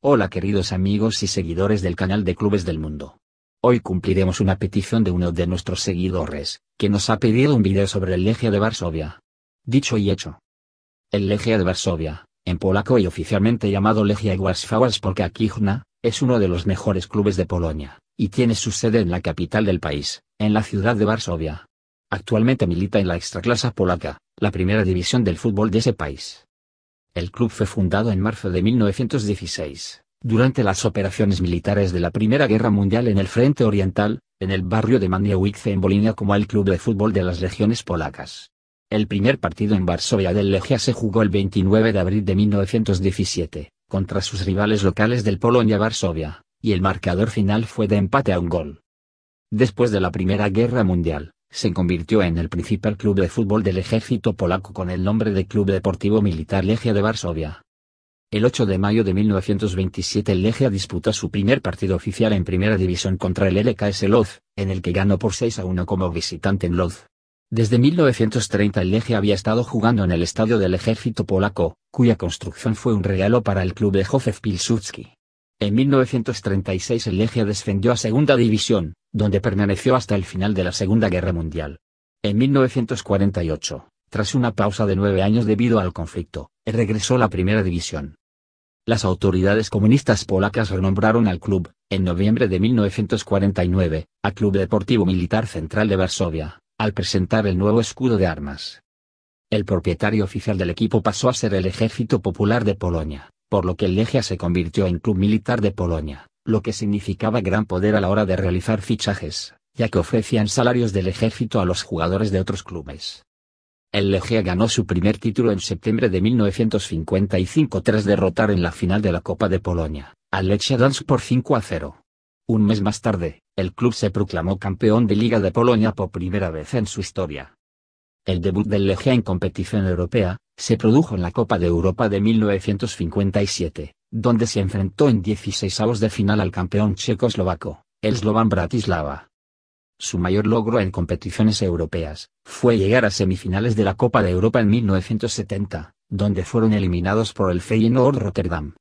Hola queridos amigos y seguidores del canal de Clubes del Mundo. Hoy cumpliremos una petición de uno de nuestros seguidores, que nos ha pedido un video sobre el Legia de Varsovia. Dicho y hecho. El Legia de Varsovia, en polaco y oficialmente llamado Legia Warszawa porque aquí es uno de los mejores clubes de Polonia, y tiene su sede en la capital del país, en la ciudad de Varsovia. Actualmente milita en la extraclasa polaca, la primera división del fútbol de ese país. El club fue fundado en marzo de 1916, durante las operaciones militares de la Primera Guerra Mundial en el Frente Oriental, en el barrio de Maniowice en Bolinia como el club de fútbol de las legiones polacas. El primer partido en Varsovia del Legia se jugó el 29 de abril de 1917, contra sus rivales locales del Polonia-Varsovia, y el marcador final fue de empate a un gol. Después de la Primera Guerra Mundial, se convirtió en el principal club de fútbol del ejército polaco con el nombre de Club Deportivo Militar Legia de Varsovia. El 8 de mayo de 1927 Legia disputó su primer partido oficial en primera división contra el LKS Lodz, en el que ganó por 6 a 1 como visitante en Loz. Desde 1930 el Legia había estado jugando en el estadio del ejército polaco, cuya construcción fue un regalo para el club de Józef Pilsudski. En 1936 el Legia descendió a Segunda División, donde permaneció hasta el final de la Segunda Guerra Mundial. En 1948, tras una pausa de nueve años debido al conflicto, regresó a la Primera División. Las autoridades comunistas polacas renombraron al club, en noviembre de 1949, a Club Deportivo Militar Central de Varsovia, al presentar el nuevo escudo de armas. El propietario oficial del equipo pasó a ser el Ejército Popular de Polonia, por lo que el Legia se convirtió en club militar de Polonia, lo que significaba gran poder a la hora de realizar fichajes, ya que ofrecían salarios del ejército a los jugadores de otros clubes. El Legia ganó su primer título en septiembre de 1955 tras derrotar en la final de la Copa de Polonia, al Lechia Dansk por 5 a 0. Un mes más tarde, el club se proclamó campeón de Liga de Polonia por primera vez en su historia. El debut del Legia en competición europea, se produjo en la Copa de Europa de 1957, donde se enfrentó en 16 avos de final al campeón checoslovaco, el Slovan Bratislava. Su mayor logro en competiciones europeas, fue llegar a semifinales de la Copa de Europa en 1970, donde fueron eliminados por el Feyenoord Rotterdam.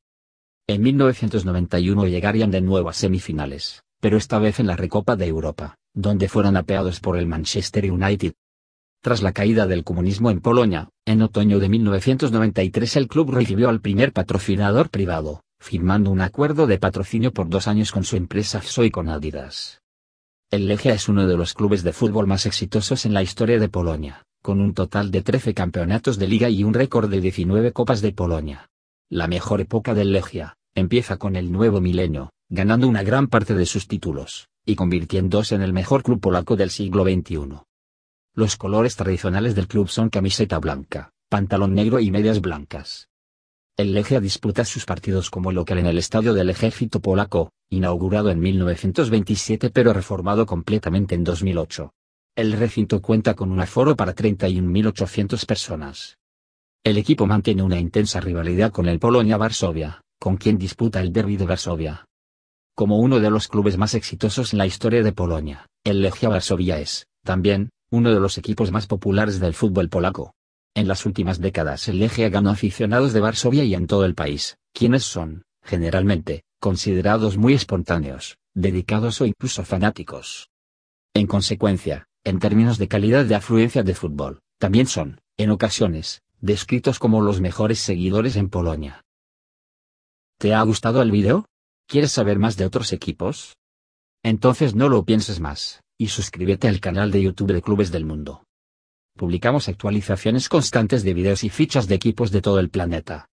En 1991 llegarían de nuevo a semifinales, pero esta vez en la Recopa de Europa, donde fueron apeados por el Manchester United. Tras la caída del comunismo en Polonia, en otoño de 1993 el club recibió al primer patrocinador privado, firmando un acuerdo de patrocinio por dos años con su empresa Soy con Adidas. El Legia es uno de los clubes de fútbol más exitosos en la historia de Polonia, con un total de 13 campeonatos de liga y un récord de 19 copas de Polonia. La mejor época del Legia, empieza con el nuevo milenio, ganando una gran parte de sus títulos, y convirtiéndose en el mejor club polaco del siglo XXI. Los colores tradicionales del club son camiseta blanca, pantalón negro y medias blancas. El Legia disputa sus partidos como local en el estadio del ejército polaco, inaugurado en 1927 pero reformado completamente en 2008. El recinto cuenta con un aforo para 31.800 personas. El equipo mantiene una intensa rivalidad con el Polonia-Varsovia, con quien disputa el derby de Varsovia. Como uno de los clubes más exitosos en la historia de Polonia, el Legia Varsovia es, también, uno de los equipos más populares del fútbol polaco. En las últimas décadas el Legia ganó aficionados de Varsovia y en todo el país, quienes son, generalmente, considerados muy espontáneos, dedicados o incluso fanáticos. En consecuencia, en términos de calidad de afluencia de fútbol, también son, en ocasiones, descritos como los mejores seguidores en Polonia. ¿Te ha gustado el video? ¿Quieres saber más de otros equipos? Entonces no lo pienses más y suscríbete al canal de YouTube de Clubes del Mundo. Publicamos actualizaciones constantes de videos y fichas de equipos de todo el planeta.